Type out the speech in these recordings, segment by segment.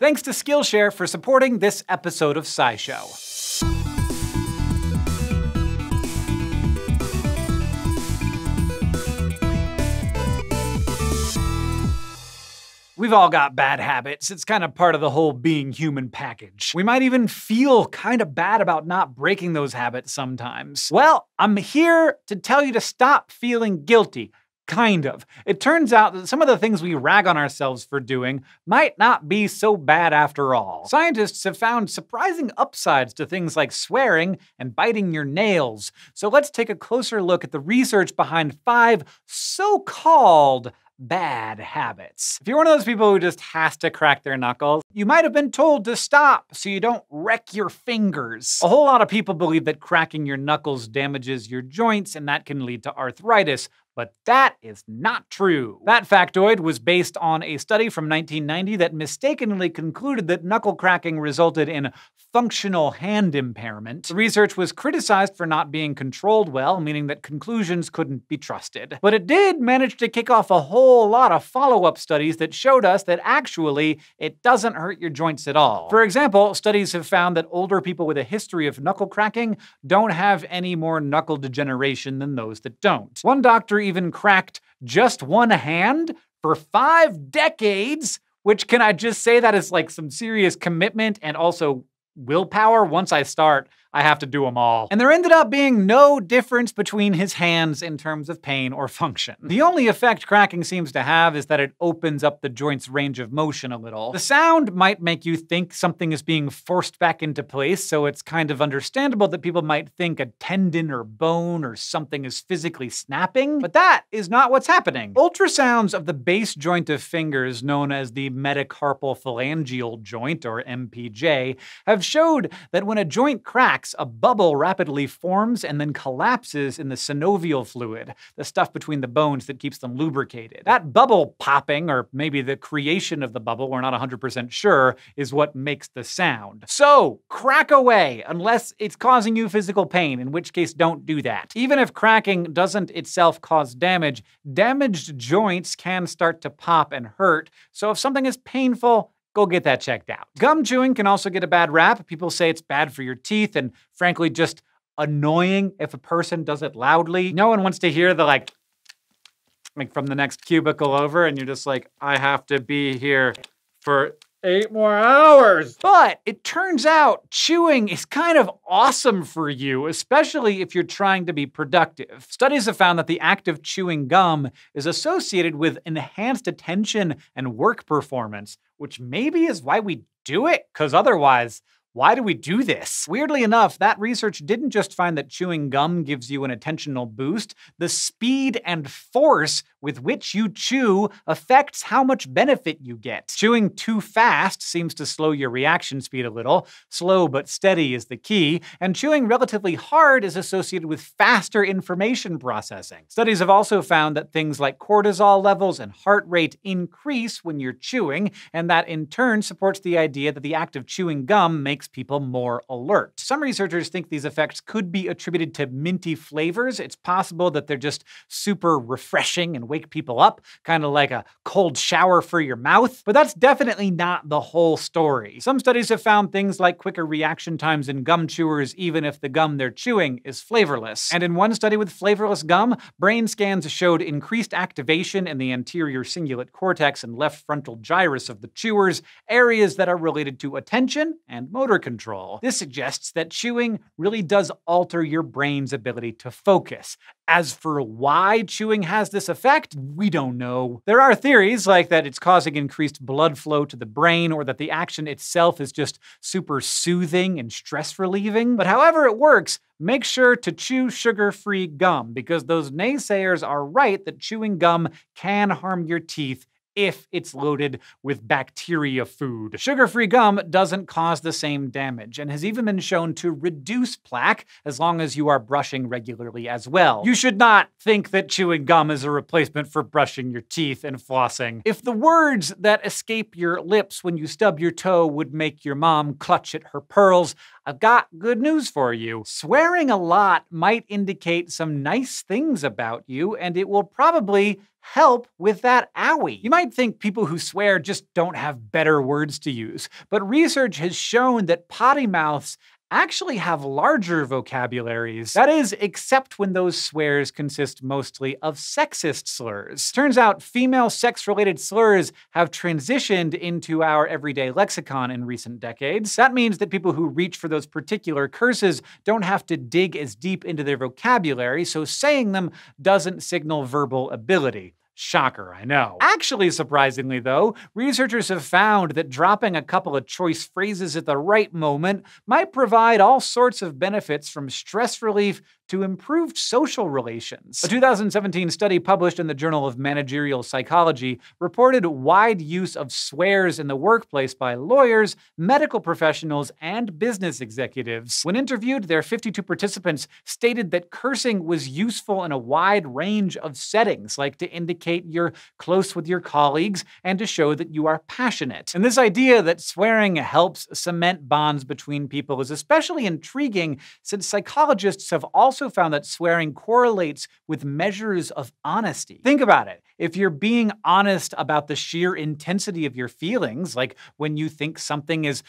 Thanks to Skillshare for supporting this episode of SciShow. We've all got bad habits. It's kind of part of the whole being human package. We might even feel kind of bad about not breaking those habits sometimes. Well, I'm here to tell you to stop feeling guilty Kind of. It turns out that some of the things we rag on ourselves for doing might not be so bad after all. Scientists have found surprising upsides to things like swearing and biting your nails. So let's take a closer look at the research behind five so called bad habits. If you're one of those people who just has to crack their knuckles, you might have been told to stop so you don't wreck your fingers. A whole lot of people believe that cracking your knuckles damages your joints and that can lead to arthritis, but that is not true. That factoid was based on a study from 1990 that mistakenly concluded that knuckle cracking resulted in functional hand impairment. The research was criticized for not being controlled well, meaning that conclusions couldn't be trusted. But it did manage to kick off a whole lot of follow up studies that showed us that actually it doesn't hurt your joints at all. For example, studies have found that older people with a history of knuckle cracking don't have any more knuckle degeneration than those that don't. One doctor even cracked just one hand for five decades, which can I just say that is like some serious commitment and also willpower, once I start, I have to do them all. And there ended up being no difference between his hands in terms of pain or function. The only effect cracking seems to have is that it opens up the joint's range of motion a little. The sound might make you think something is being forced back into place, so it's kind of understandable that people might think a tendon or bone or something is physically snapping, but that is not what's happening. Ultrasounds of the base joint of fingers, known as the metacarpal phalangeal joint, or MPJ, have showed that when a joint cracks, a bubble rapidly forms and then collapses in the synovial fluid, the stuff between the bones that keeps them lubricated. That bubble popping, or maybe the creation of the bubble, we're not 100% sure, is what makes the sound. So, crack away, unless it's causing you physical pain, in which case don't do that. Even if cracking doesn't itself cause damage, damaged joints can start to pop and hurt, so if something is painful, go get that checked out. Gum chewing can also get a bad rap. People say it's bad for your teeth and frankly just annoying if a person does it loudly. No one wants to hear the like like from the next cubicle over and you're just like I have to be here for Eight more hours. But it turns out chewing is kind of awesome for you, especially if you're trying to be productive. Studies have found that the act of chewing gum is associated with enhanced attention and work performance, which maybe is why we do it, because otherwise, why do we do this? Weirdly enough, that research didn't just find that chewing gum gives you an attentional boost, the speed and force with which you chew affects how much benefit you get. Chewing too fast seems to slow your reaction speed a little. Slow but steady is the key, and chewing relatively hard is associated with faster information processing. Studies have also found that things like cortisol levels and heart rate increase when you're chewing, and that in turn supports the idea that the act of chewing gum makes makes people more alert. Some researchers think these effects could be attributed to minty flavors. It's possible that they're just super refreshing and wake people up, kind of like a cold shower for your mouth. But that's definitely not the whole story. Some studies have found things like quicker reaction times in gum chewers, even if the gum they're chewing is flavorless. And in one study with flavorless gum, brain scans showed increased activation in the anterior cingulate cortex and left frontal gyrus of the chewers, areas that are related to attention and motor motor control. This suggests that chewing really does alter your brain's ability to focus. As for why chewing has this effect, we don't know. There are theories like that it's causing increased blood flow to the brain or that the action itself is just super soothing and stress relieving. But however it works, make sure to chew sugar free gum because those naysayers are right that chewing gum can harm your teeth if it's loaded with bacteria food. Sugar-free gum doesn't cause the same damage and has even been shown to reduce plaque as long as you are brushing regularly as well. You should not think that chewing gum is a replacement for brushing your teeth and flossing. If the words that escape your lips when you stub your toe would make your mom clutch at her pearls, I've got good news for you. Swearing a lot might indicate some nice things about you, and it will probably help with that owie. You might think people who swear just don't have better words to use, but research has shown that potty mouths actually have larger vocabularies. That is, except when those swears consist mostly of sexist slurs. Turns out female sex related slurs have transitioned into our everyday lexicon in recent decades. That means that people who reach for those particular curses don't have to dig as deep into their vocabulary, so saying them doesn't signal verbal ability. Shocker, I know. Actually, surprisingly, though, researchers have found that dropping a couple of choice phrases at the right moment might provide all sorts of benefits from stress relief to improved social relations. A 2017 study published in the Journal of Managerial Psychology reported wide use of swears in the workplace by lawyers, medical professionals, and business executives. When interviewed, their 52 participants stated that cursing was useful in a wide range of settings, like to indicate indicate you're close with your colleagues and to show that you are passionate. And this idea that swearing helps cement bonds between people is especially intriguing since psychologists have also found that swearing correlates with measures of honesty. Think about it. If you're being honest about the sheer intensity of your feelings, like when you think something is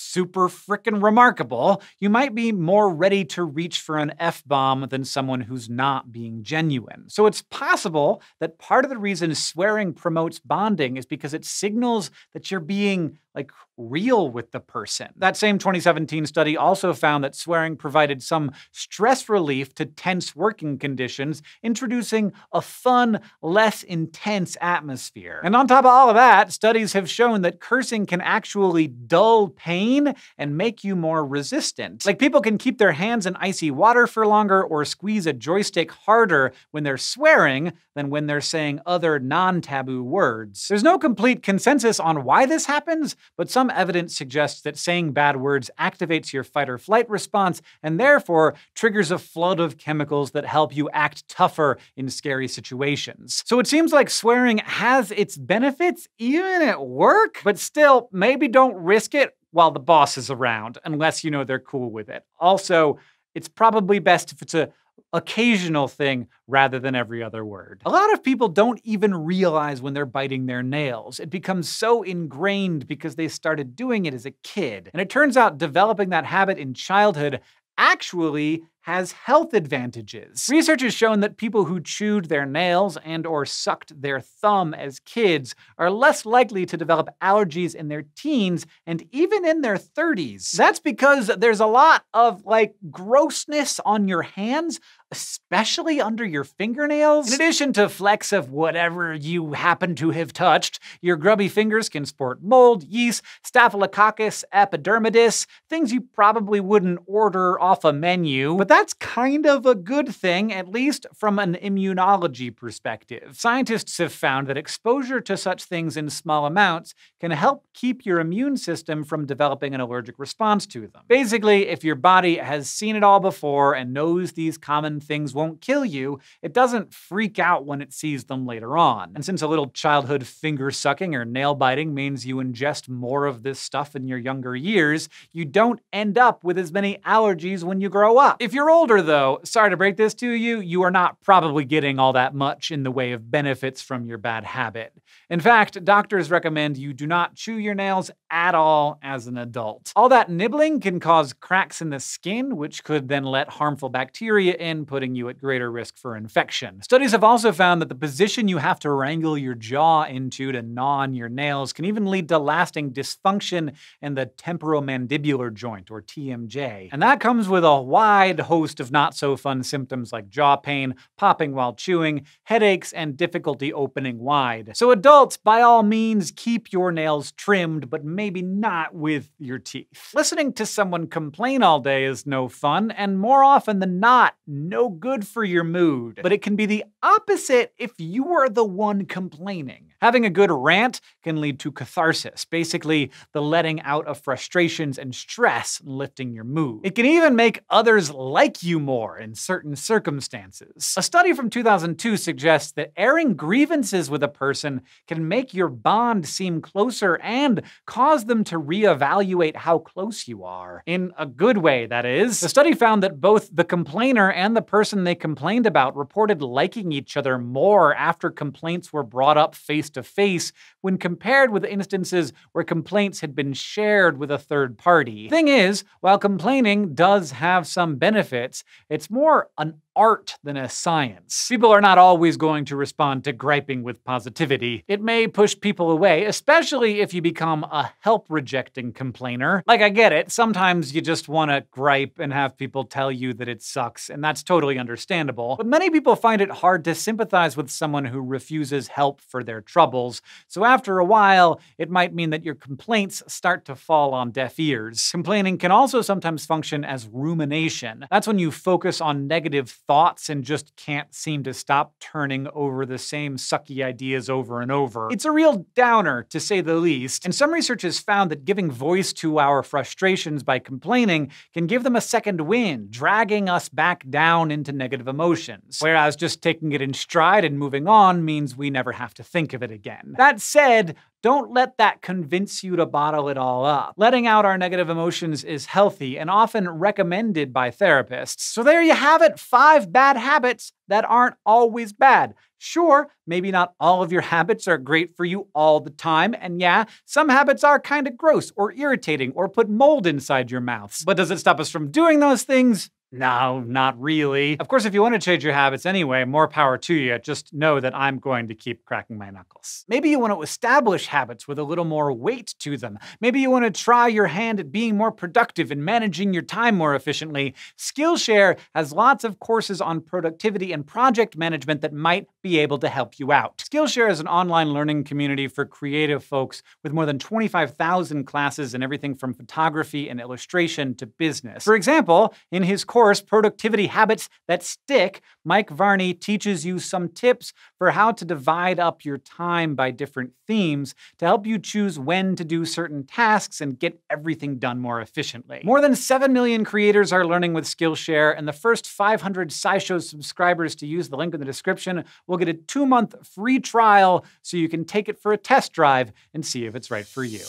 super freaking remarkable, you might be more ready to reach for an F bomb than someone who's not being genuine. So it's possible that part of the reason swearing promotes bonding is because it signals that you're being like real with the person. That same 2017 study also found that swearing provided some stress relief to tense working conditions, introducing a fun, less intense atmosphere. And on top of all of that, studies have shown that cursing can actually dull pain and make you more resistant. Like people can keep their hands in icy water for longer or squeeze a joystick harder when they're swearing than when they're saying other non-taboo words. There's no complete consensus on why this happens, but some evidence suggests that saying bad words activates your fight or flight response and therefore triggers a flood of chemicals that help you act tougher in scary situations. So it seems like swearing has its benefits even at work, but still, maybe don't risk it while the boss is around unless you know they're cool with it. Also, it's probably best if it's a occasional thing rather than every other word. A lot of people don't even realize when they're biting their nails. It becomes so ingrained because they started doing it as a kid. And it turns out developing that habit in childhood actually has health advantages. Research has shown that people who chewed their nails and or sucked their thumb as kids are less likely to develop allergies in their teens and even in their 30s. That's because there's a lot of like grossness on your hands, especially under your fingernails. In addition to flecks of whatever you happen to have touched, your grubby fingers can sport mold, yeast, staphylococcus epidermidis, things you probably wouldn't order off a menu, but that's kind of a good thing, at least from an immunology perspective. Scientists have found that exposure to such things in small amounts can help keep your immune system from developing an allergic response to them. Basically, if your body has seen it all before and knows these common things won't kill you, it doesn't freak out when it sees them later on. And since a little childhood finger sucking or nail biting means you ingest more of this stuff in your younger years, you don't end up with as many allergies when you grow up. If you're you're older, though, sorry to break this to you, you are not probably getting all that much in the way of benefits from your bad habit. In fact, doctors recommend you do not chew your nails at all as an adult. All that nibbling can cause cracks in the skin, which could then let harmful bacteria in, putting you at greater risk for infection. Studies have also found that the position you have to wrangle your jaw into to gnaw on your nails can even lead to lasting dysfunction in the temporomandibular joint, or TMJ. And that comes with a wide host of not so fun symptoms like jaw pain, popping while chewing, headaches, and difficulty opening wide. So, adults, by all means, keep your nails trimmed, but maybe not with your teeth. Listening to someone complain all day is no fun, and more often than not, no good for your mood. But it can be the opposite if you are the one complaining. Having a good rant can lead to catharsis, basically the letting out of frustrations and stress and lifting your mood. It can even make others like you more in certain circumstances. A study from 2002 suggests that airing grievances with a person can make your bond seem closer and cause them to reevaluate how close you are. In a good way, that is. The study found that both the complainer and the person they complained about reported liking each other more after complaints were brought up face to face when compared with instances where complaints had been shared with a third party. Thing is, while complaining does have some benefits, it's more an art than a science. People are not always going to respond to griping with positivity. It may push people away, especially if you become a help rejecting complainer. Like, I get it, sometimes you just want to gripe and have people tell you that it sucks, and that's totally understandable. But many people find it hard to sympathize with someone who refuses help for their troubles, so after a while, it might mean that your complaints start to fall on deaf ears. Complaining can also sometimes function as rumination. That's when you focus on negative thoughts and just can't seem to stop turning over the same sucky ideas over and over. It's a real downer, to say the least, and some research has found that giving voice to our frustrations by complaining can give them a second wind, dragging us back down into negative emotions, whereas just taking it in stride and moving on means we never have to think of it again. That said, don't let that convince you to bottle it all up. Letting out our negative emotions is healthy and often recommended by therapists. So there you have it five bad habits that aren't always bad. Sure, maybe not all of your habits are great for you all the time, and yeah, some habits are kind of gross or irritating or put mold inside your mouths. But does it stop us from doing those things? No, not really. Of course, if you want to change your habits anyway, more power to you. Just know that I'm going to keep cracking my knuckles. Maybe you want to establish habits with a little more weight to them. Maybe you want to try your hand at being more productive and managing your time more efficiently. Skillshare has lots of courses on productivity and project management that might be able to help you out. Skillshare is an online learning community for creative folks with more than 25,000 classes in everything from photography and illustration to business. For example, in his course, Productivity Habits That Stick, Mike Varney teaches you some tips for how to divide up your time by different themes to help you choose when to do certain tasks and get everything done more efficiently. More than 7 million creators are learning with Skillshare, and the first 500 SciShow subscribers to use the link in the description will get a two month free trial so you can take it for a test drive and see if it's right for you.